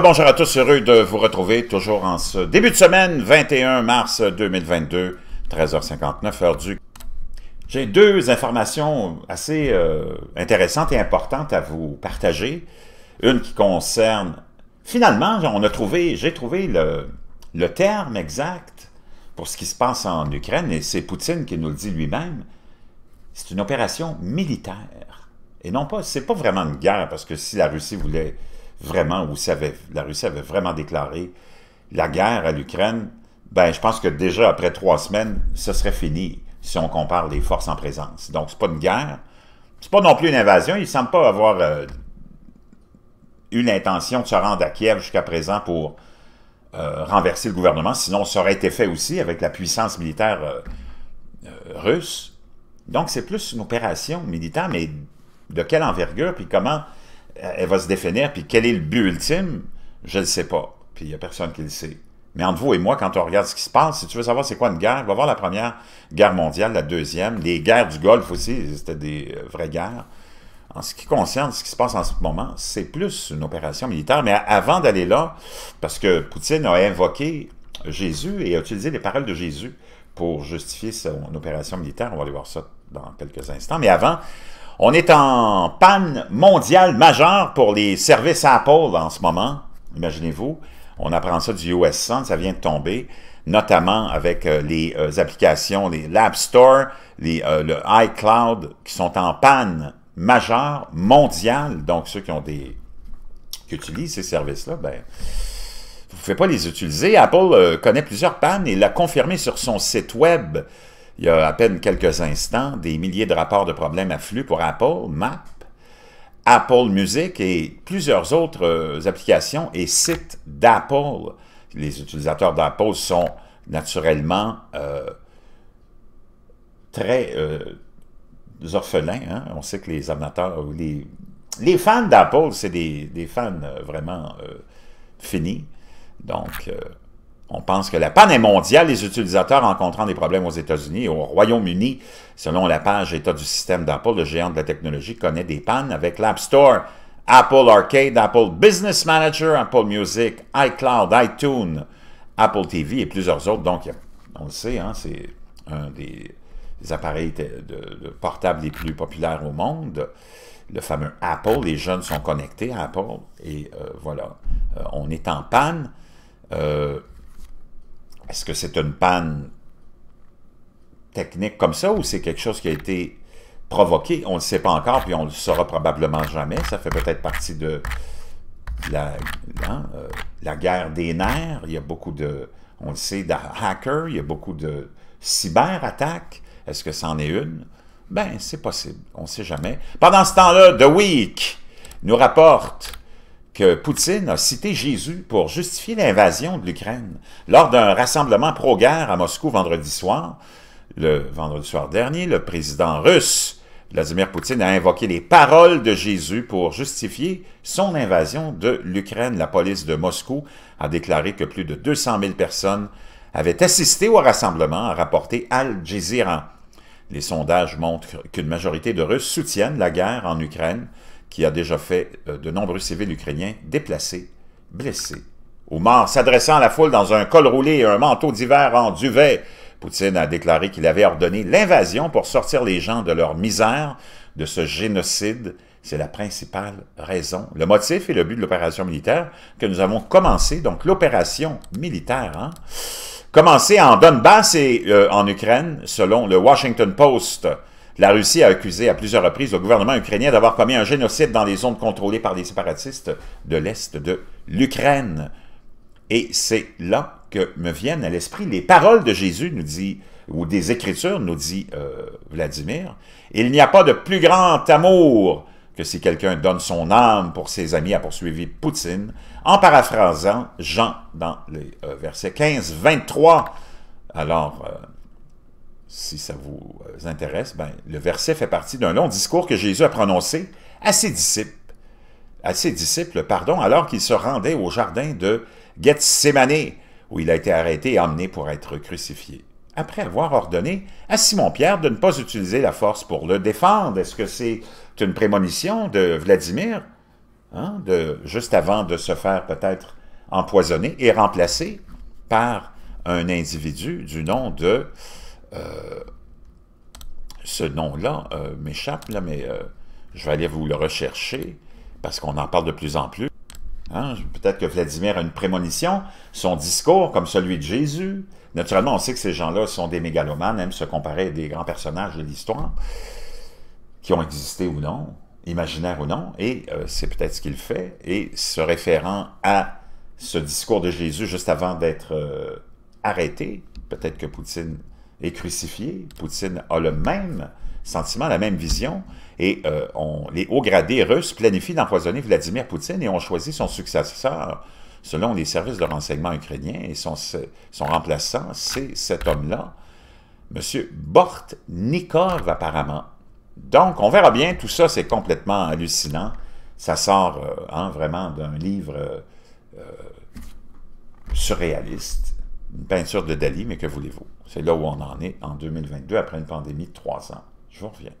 bonjour à tous, heureux de vous retrouver toujours en ce début de semaine, 21 mars 2022, 13h59, heure du... J'ai deux informations assez euh, intéressantes et importantes à vous partager. Une qui concerne... Finalement, on a trouvé, j'ai trouvé le, le terme exact pour ce qui se passe en Ukraine, et c'est Poutine qui nous le dit lui-même, c'est une opération militaire. Et non pas, c'est pas vraiment une guerre, parce que si la Russie voulait vraiment, où la Russie avait vraiment déclaré la guerre à l'Ukraine, ben, je pense que déjà après trois semaines, ce serait fini si on compare les forces en présence. Donc, ce n'est pas une guerre, c'est pas non plus une invasion. Ils semblent pas avoir eu l'intention de se rendre à Kiev jusqu'à présent pour euh, renverser le gouvernement. Sinon, ça aurait été fait aussi avec la puissance militaire euh, euh, russe. Donc, c'est plus une opération militaire, mais de quelle envergure, puis comment euh, elle va se définir, puis quel est le but ultime, je ne le sais pas. Puis il n'y a personne qui le sait. Mais entre vous et moi, quand on regarde ce qui se passe, si tu veux savoir c'est quoi une guerre, va voir la Première Guerre mondiale, la Deuxième, les guerres du Golfe aussi, c'était des euh, vraies guerres. En ce qui concerne ce qui se passe en ce moment, c'est plus une opération militaire. Mais avant d'aller là, parce que Poutine a invoqué Jésus et a utilisé les paroles de Jésus pour justifier son opération militaire, on va aller voir ça dans quelques instants. Mais avant, on est en panne mondiale majeure pour les services Apple en ce moment, imaginez-vous. On apprend ça du US ça vient de tomber, notamment avec euh, les euh, applications, les App Store, euh, le iCloud, qui sont en panne majeure mondiale. Donc, ceux qui ont des qui utilisent ces services-là, ben, vous ne pouvez pas les utiliser. Apple connaît plusieurs pannes et l'a confirmé sur son site web il y a à peine quelques instants, des milliers de rapports de problèmes affluent pour Apple, Map, Apple Music et plusieurs autres euh, applications et sites d'Apple. Les utilisateurs d'Apple sont naturellement euh, très euh, orphelins. Hein. On sait que les amateurs, les, les fans d'Apple, c'est des, fans vraiment finis. Donc, on pense que la panne est mondiale, les utilisateurs rencontrant des problèmes aux États-Unis et au Royaume-Uni. Selon la page État du système d'Apple, le géant de la technologie connaît des pannes avec l'App Store, Apple Arcade, Apple Business Manager, Apple Music, iCloud, iTunes, Apple TV et plusieurs autres. Donc, on le sait, hein, c'est un des, appareils de, portables les plus populaires au monde le fameux Apple. Les jeunes sont connectés à Apple et euh, voilà, euh, on est en panne. Euh, est-ce que c'est une panne technique comme ça ou c'est quelque chose qui a été provoqué? On ne le sait pas encore, puis on ne le saura probablement jamais. Ça fait peut-être partie de la, hein, euh, guerre des nerfs. Il y a beaucoup de, on sait, hackers, il y a beaucoup de cyberattaques. Est-ce que c'en est une? Ben, c'est possible. On ne sait jamais. Pendant ce temps-là, The Week nous rapporte que Poutine a cité Jésus pour justifier l'invasion de l'Ukraine. Lors d'un rassemblement pro-guerre à Moscou vendredi soir, le vendredi soir dernier, le président russe Vladimir Poutine a invoqué les paroles de Jésus pour justifier son invasion de l'Ukraine. La police de Moscou a déclaré que plus de 200 000 personnes avaient assisté au rassemblement, a rapporté Al Jazeera. Les sondages montrent qu'une majorité de Russes soutiennent la guerre en Ukraine, qui a déjà fait euh, de nombreux civils ukrainiens déplacés, blessés ou morts, s'adressant à la foule dans un col roulé et un manteau d'hiver en duvet. Poutine a déclaré qu'il avait ordonné l'invasion pour sortir les gens de leur misère, de ce génocide. C'est la principale raison, le motif et le but de l'opération militaire que nous avons commencé, donc l'opération militaire, hein, commencée en Donbass et euh, en Ukraine, selon le Washington Post. La Russie a accusé à plusieurs reprises le gouvernement ukrainien d'avoir commis un génocide dans les zones contrôlées par les séparatistes de l'Est de l'Ukraine. Et c'est là que me viennent à l'esprit les paroles de Jésus, nous dit, ou des Écritures, nous dit euh, Vladimir. Il n'y a pas de plus grand amour que si quelqu'un donne son âme pour ses amis, à poursuivi Poutine, en paraphrasant Jean dans les euh, versets 15-23. Alors, euh, si ça vous euh, intéresse, ben, le verset fait partie d'un long discours que Jésus a prononcé à ses disciples, à ses disciples pardon, alors qu'il se rendait au jardin de Gethsemane, où il a été arrêté et emmené pour être crucifié. Après avoir ordonné à Simon-Pierre de ne pas utiliser la force pour le défendre, est-ce que c'est une prémonition de Vladimir, hein, de, juste avant de se faire peut-être empoisonner et remplacer par un individu du nom de euh, ce nom-là euh, m'échappe, là, mais euh, je vais aller vous le rechercher parce qu'on en parle de plus en plus. Hein, peut-être que Vladimir a une prémonition, son discours comme celui de Jésus. Naturellement, on sait que ces gens-là sont des mégalomanes, aiment se comparer à des grands personnages de l'histoire, qui ont existé ou non, imaginaires ou non, et c'est peut-être ce qu'il fait. Et se référant à ce discours de Jésus juste avant d'être arrêté, peut-être que Poutine est crucifié. Poutine a le même sentiment, la même vision. Et euh, on, les hauts gradés russes planifient d'empoisonner Vladimir Poutine et ont choisi son successeur selon les services de renseignement ukrainiens. Et son, remplaçant, c'est cet homme-là, M. Bortnikov, apparemment. Donc, on verra bien. Tout ça, c'est complètement hallucinant. Ça sort euh, hein, vraiment d'un livre euh, surréaliste une peinture de Dali, mais que voulez-vous? C'est là où on en est en 2022 après une pandémie de trois ans. Je vous reviens.